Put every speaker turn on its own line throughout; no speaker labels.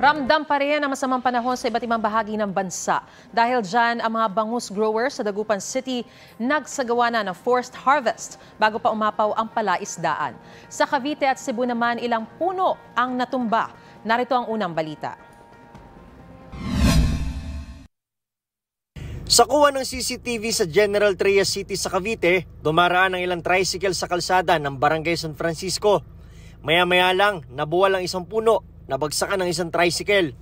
Ramdam pa rin ang masamang panahon sa iba't ibang bahagi ng bansa. Dahil dyan, ang mga bangus growers sa Dagupan City nagsagawa na ng forced harvest bago pa umapaw ang palaisdaan. Sa Cavite at Cebu naman, ilang puno ang natumba. Narito ang unang balita.
Sa kuha ng CCTV sa General Trias City sa Cavite, dumaraan ang ilang tricycle sa kalsada ng Barangay San Francisco. Maya-maya lang, nabuwal ang isang puno Nabagsakan ng isang tricycle.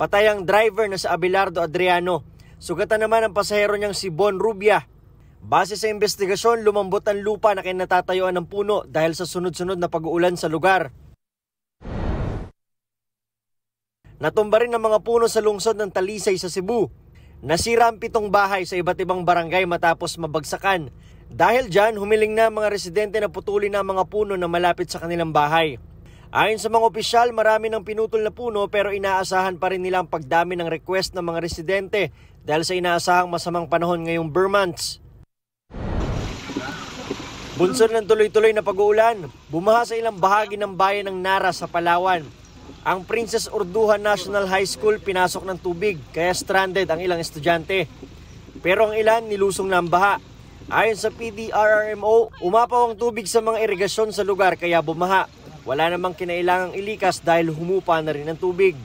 Patay ang driver na si Abelardo Adriano. Sugatan naman ang pasahero niyang si Bon Rubia. Base sa investigasyon, lumambot ang lupa na kinatatayuan ng puno dahil sa sunod-sunod na pag-uulan sa lugar. Natumba rin ang mga puno sa lungsod ng Talisay sa Cebu. Nasira ang pitong bahay sa iba't ibang barangay matapos mabagsakan. Dahil dyan, humiling na mga residente na putulin na ang mga puno na malapit sa kanilang bahay. Ayon sa mga opisyal, marami ng pinutol na puno pero inaasahan pa rin nila ang pagdami ng request ng mga residente dahil sa inaasahang masamang panahon ngayong burr months. Bunsod ng tuloy-tuloy na pag-uulan, bumaha sa ilang bahagi ng bayan ng Nara sa Palawan. Ang Princess Urduhan National High School pinasok ng tubig kaya stranded ang ilang estudyante. Pero ang ilan nilusong na ang baha. Ayon sa PDRRMO, umapaw ang tubig sa mga irigasyon sa lugar kaya bumaha. Wala namang kinailangang ilikas dahil humupa na rin ang tubig.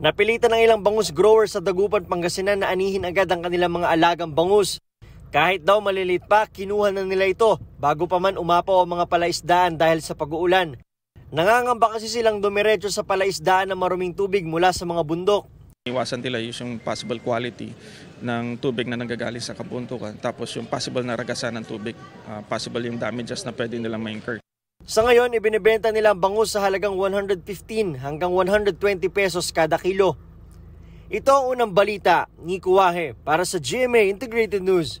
Napilitan ng ilang bangus growers sa Dagupan, Pangasinan na anihin agad ang kanilang mga alagang bangus. Kahit daw malilit pa, kinuha na nila ito bago pa man umapaw ang mga palaisdaan dahil sa pag-uulan. Nangangamba kasi silang dumiretso sa palaisdaan ng maruming tubig mula sa mga bundok. Iwasan nila yung possible quality ng tubig na nanggagaling sa kabuntukan tapos yung possible na ragasan ng tubig, uh, possible yung damages na pwede nilang ma-incur. Sa ngayon, ibinibenta nila ang bangus sa halagang 115 hanggang 120 pesos kada kilo. Ito ang unang balita ni Kuwahe para sa GMA Integrated News.